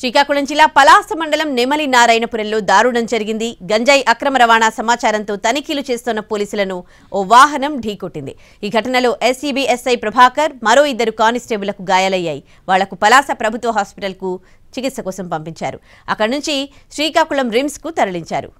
శ్రీకాకుళం జిల్లా పలాస మండలం నెమలి నారాయణపురంలో దారుణం జరిగింది గంజాయి అక్రమ రవాణా సమాచారంతో తనిఖీలు చేస్తున్న పోలీసులను ఓ వాహనం ఢీకొట్టింది ఈ ఘటనలో ఎస్సీబీ ఎస్ఐ ప్రభాకర్ మరో ఇద్దరు కానిస్టేబులకు గాయాలయ్యాయి వాళ్లకు పలాస ప్రభుత్వ హాస్పిటల్కు చికిత్స కోసం పంపించారు అక్కడి నుంచి శ్రీకాకుళం రిమ్స్కు తరలించారు